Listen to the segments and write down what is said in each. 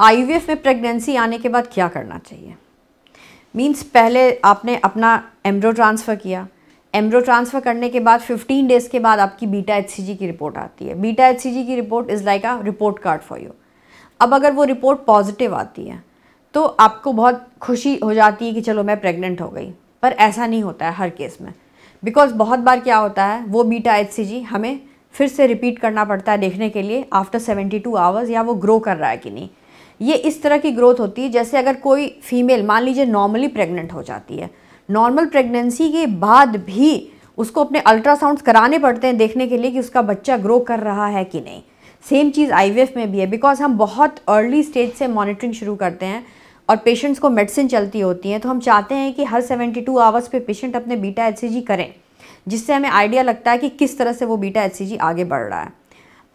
IVF में pregnancy आने के बाद क्या करना चाहिए मीन्स पहले आपने अपना एम्ब्रो ट्रांसफ़र किया एम्ब्रो ट्रांसफ़र करने के बाद 15 डेज़ के बाद आपकी बीटा एच की रिपोर्ट आती है बीटा एच की report is like a report card for you अब अगर वो रिपोर्ट पॉजिटिव आती है तो आपको बहुत खुशी हो जाती है कि चलो मैं प्रेग्नेंट हो गई पर ऐसा नहीं होता है हर केस में बिकॉज बहुत बार क्या होता है वो बीटा एच हमें फिर से रिपीट करना पड़ता है देखने के लिए आफ्टर 72 आवर्स या वो ग्रो कर रहा है कि नहीं ये इस तरह की ग्रोथ होती है जैसे अगर कोई फीमेल मान लीजिए नॉर्मली प्रेग्नेंट हो जाती है नॉर्मल प्रेगनेंसी के बाद भी उसको अपने अल्ट्रासाउंड कराने पड़ते हैं देखने के लिए कि उसका बच्चा ग्रो कर रहा है कि नहीं सेम चीज़ आई में भी है बिकॉज हम बहुत अर्ली स्टेज से मॉनिटरिंग शुरू करते हैं और पेशेंट्स को मेडिसिन चलती होती हैं तो हम चाहते हैं कि हर 72 टू आवर्स पे पेशेंट अपने बीटा एच करें जिससे हमें आइडिया लगता है कि किस तरह से वो बीटा एच आगे बढ़ रहा है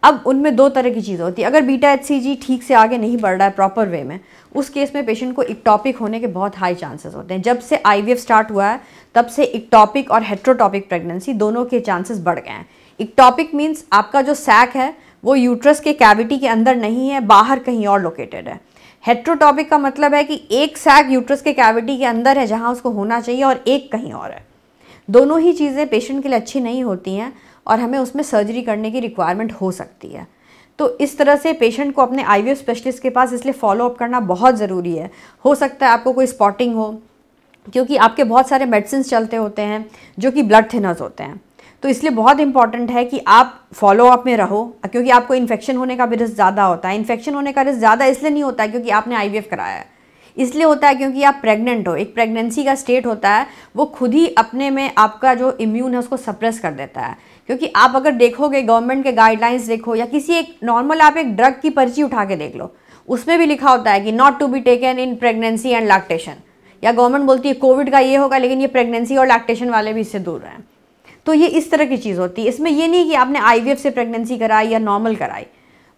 अब उनमें दो तरह की चीज़ें होती है अगर बीटा एच ठीक से आगे नहीं बढ़ रहा है प्रॉपर वे में उस केस में पेशेंट को इक्टॉपिक होने के बहुत हाई चांसेस होते हैं जब से आई स्टार्ट हुआ है तब से इक्टॉपिक और हेट्रोटॉपिक प्रेगनेंसी दोनों के चांसेस बढ़ गए हैं इक्टॉपिक मीन्स आपका जो सैक है वो यूट्रस के कैविटी के अंदर नहीं है बाहर कहीं और लोकेटेड है हेट्रोटॉपिक का मतलब है कि एक सैक यूट्रस के कैविटी के अंदर है जहाँ उसको होना चाहिए और एक कहीं और है दोनों ही चीज़ें पेशेंट के लिए अच्छी नहीं होती हैं और हमें उसमें सर्जरी करने की रिक्वायरमेंट हो सकती है तो इस तरह से पेशेंट को अपने आई स्पेशलिस्ट के पास इसलिए फॉलोअप करना बहुत ज़रूरी है हो सकता है आपको कोई स्पॉटिंग हो क्योंकि आपके बहुत सारे मेडिसिन चलते होते हैं जो कि ब्लड थिनर्स होते हैं तो इसलिए बहुत इंपॉर्टेंट है कि आप फॉलोअप में रहो क्योंकि आपको इन्फेक्शन होने का भी रिस्क ज़्यादा होता है इन्फेक्शन होने का रिस्क ज़्यादा इसलिए नहीं होता है क्योंकि आपने आई कराया है इसलिए होता है क्योंकि आप प्रेग्नेंट हो एक प्रेगनेंसी का स्टेट होता है वो खुद ही अपने में आपका जो इम्यून है उसको सप्रेस कर देता है क्योंकि आप अगर देखोगे गवर्नमेंट के गाइडलाइंस देखो या किसी एक नॉर्मल आप एक ड्रग की पर्ची उठा के देख लो उसमें भी लिखा होता है कि not to be taken in pregnancy and lactation या गवर्नमेंट बोलती है कोविड का ये होगा लेकिन ये प्रेगनेंसी और लैक्टेशन वाले भी इससे दूर रहें तो ये इस तरह की चीज़ होती है इसमें ये नहीं कि आपने आई से प्रेगनेंसी कराई या नॉर्मल कराई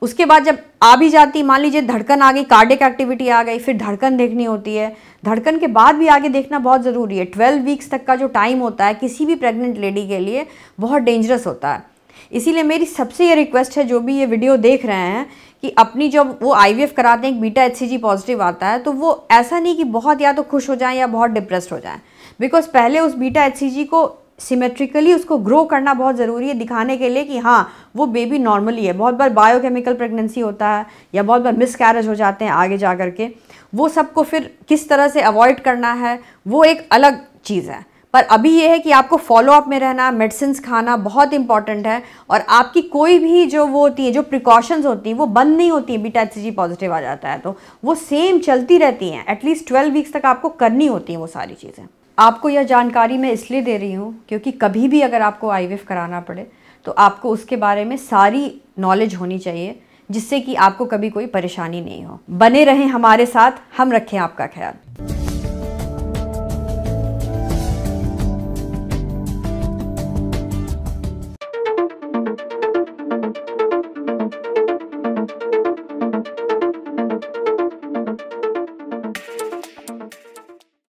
उसके बाद जब आ भी जाती मान लीजिए धड़कन आ गई कार्डिक एक्टिविटी आ गई फिर धड़कन देखनी होती है धड़कन के बाद भी आगे देखना बहुत ज़रूरी है ट्वेल्व वीक्स तक का जो टाइम होता है किसी भी प्रेग्नेंट लेडी के लिए बहुत डेंजरस होता है इसीलिए मेरी सबसे ये रिक्वेस्ट है जो भी ये वीडियो देख रहे हैं कि अपनी जब वो आई कराते हैं एक बीटा एच पॉजिटिव आता है तो वो ऐसा नहीं कि बहुत या तो खुश हो जाए या बहुत डिप्रेस हो जाए बिकॉज पहले उस बीटा एच को सिमेट्रिकली उसको ग्रो करना बहुत ज़रूरी है दिखाने के लिए कि हाँ वो बेबी नॉर्मली है बहुत बार बायोकेमिकल प्रेगनेंसी होता है या बहुत बार मिस कैरेज हो जाते हैं आगे जा कर के वो सबको फिर किस तरह से अवॉइड करना है वो एक अलग चीज़ है पर अभी ये है कि आपको फॉलोअप में रहना मेडिसिन खाना बहुत इंपॉर्टेंट है और आपकी कोई भी जो वो होती है जो प्रिकॉशंस होती हैं वो बंद नहीं होती हैं बीटा एच पॉजिटिव आ जाता है तो वो सेम चलती रहती हैं एटलीस्ट ट्वेल्व वीक्स तक आपको करनी होती हैं वो सारी चीज़ें आपको यह जानकारी मैं इसलिए दे रही हूँ क्योंकि कभी भी अगर आपको आई कराना पड़े तो आपको उसके बारे में सारी नॉलेज होनी चाहिए जिससे कि आपको कभी कोई परेशानी नहीं हो बने रहें हमारे साथ हम रखें आपका ख्याल